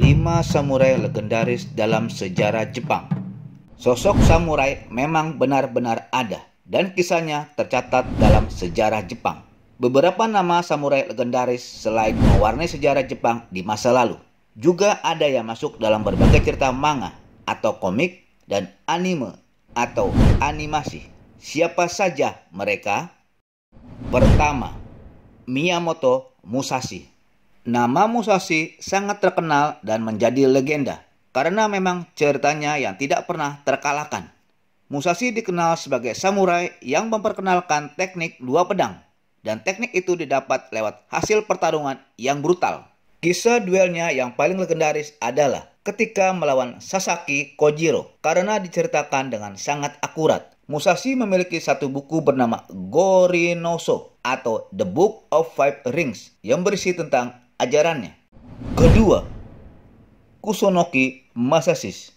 5 samurai legendaris dalam sejarah Jepang. Sosok samurai memang benar-benar ada dan kisahnya tercatat dalam sejarah Jepang. Beberapa nama samurai legendaris selain mewarnai sejarah Jepang di masa lalu, juga ada yang masuk dalam berbagai cerita manga atau komik dan anime atau animasi. Siapa saja mereka? Pertama, Miyamoto Musashi Nama Musashi sangat terkenal dan menjadi legenda karena memang ceritanya yang tidak pernah terkalahkan. Musashi dikenal sebagai samurai yang memperkenalkan teknik dua pedang, dan teknik itu didapat lewat hasil pertarungan yang brutal. Kisah duelnya yang paling legendaris adalah ketika melawan Sasaki Kojiro karena diceritakan dengan sangat akurat. Musashi memiliki satu buku bernama Gorinoso atau The Book of Five Rings yang berisi tentang ajarannya. Kedua, Kusunoki Masasis.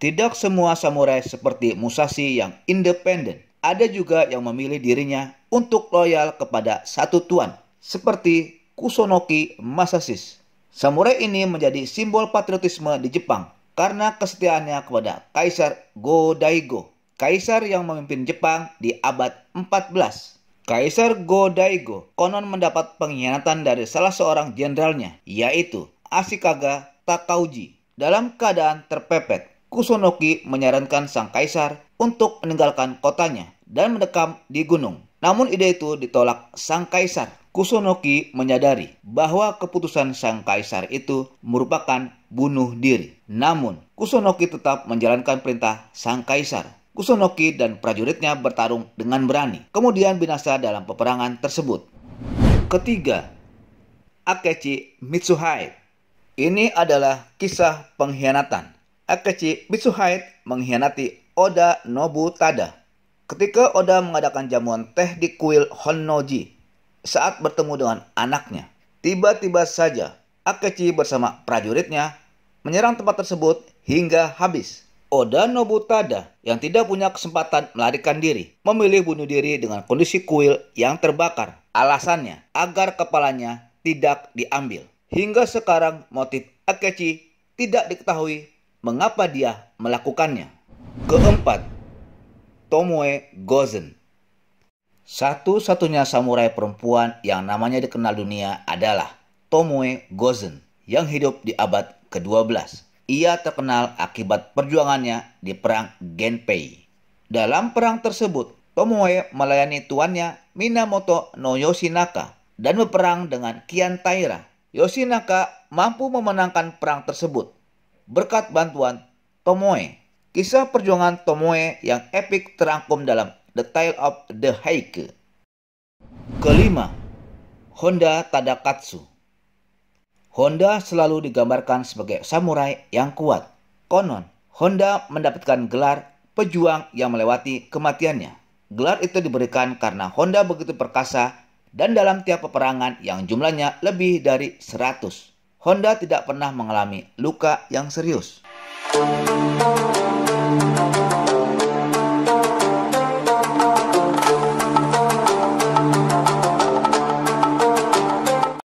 Tidak semua samurai seperti Musashi yang independen. Ada juga yang memilih dirinya untuk loyal kepada satu tuan, seperti Kusunoki Masasis. Samurai ini menjadi simbol patriotisme di Jepang karena kesetiaannya kepada Kaisar Go Daigo, kaisar yang memimpin Jepang di abad 14 Kaisar Go Daigo konon mendapat pengkhianatan dari salah seorang jenderalnya, yaitu Asikaga Takauji. Dalam keadaan terpepet, Kusunoki menyarankan sang kaisar untuk meninggalkan kotanya dan mendekam di gunung. Namun ide itu ditolak sang kaisar. Kusunoki menyadari bahwa keputusan sang kaisar itu merupakan bunuh diri. Namun, Kusunoki tetap menjalankan perintah sang kaisar. Kusunoki dan prajuritnya bertarung dengan berani, kemudian binasa dalam peperangan tersebut. Ketiga, Akechi Mitsuhai. Ini adalah kisah pengkhianatan. Akechi Mitsuhai mengkhianati Oda Nobutada. Ketika Oda mengadakan jamuan teh di kuil Honnoji saat bertemu dengan anaknya, tiba-tiba saja Akechi bersama prajuritnya menyerang tempat tersebut hingga habis. Oda Nobutada yang tidak punya kesempatan melarikan diri, memilih bunuh diri dengan kondisi kuil yang terbakar. Alasannya, agar kepalanya tidak diambil. Hingga sekarang motif Akechi tidak diketahui mengapa dia melakukannya. Keempat, Tomoe Gozen. Satu-satunya samurai perempuan yang namanya dikenal dunia adalah Tomoe Gozen yang hidup di abad ke-12. Ia terkenal akibat perjuangannya di Perang Genpei. Dalam perang tersebut, Tomoe melayani tuannya Minamoto no Yoshinaka dan berperang dengan Kian Taira. Yoshinaka mampu memenangkan perang tersebut berkat bantuan Tomoe. Kisah perjuangan Tomoe yang epik terangkum dalam The Tale of the Haiku. Kelima, Honda Tadakatsu. Honda selalu digambarkan sebagai samurai yang kuat. Konon, Honda mendapatkan gelar pejuang yang melewati kematiannya. Gelar itu diberikan karena Honda begitu perkasa dan dalam tiap peperangan yang jumlahnya lebih dari 100. Honda tidak pernah mengalami luka yang serius. Musik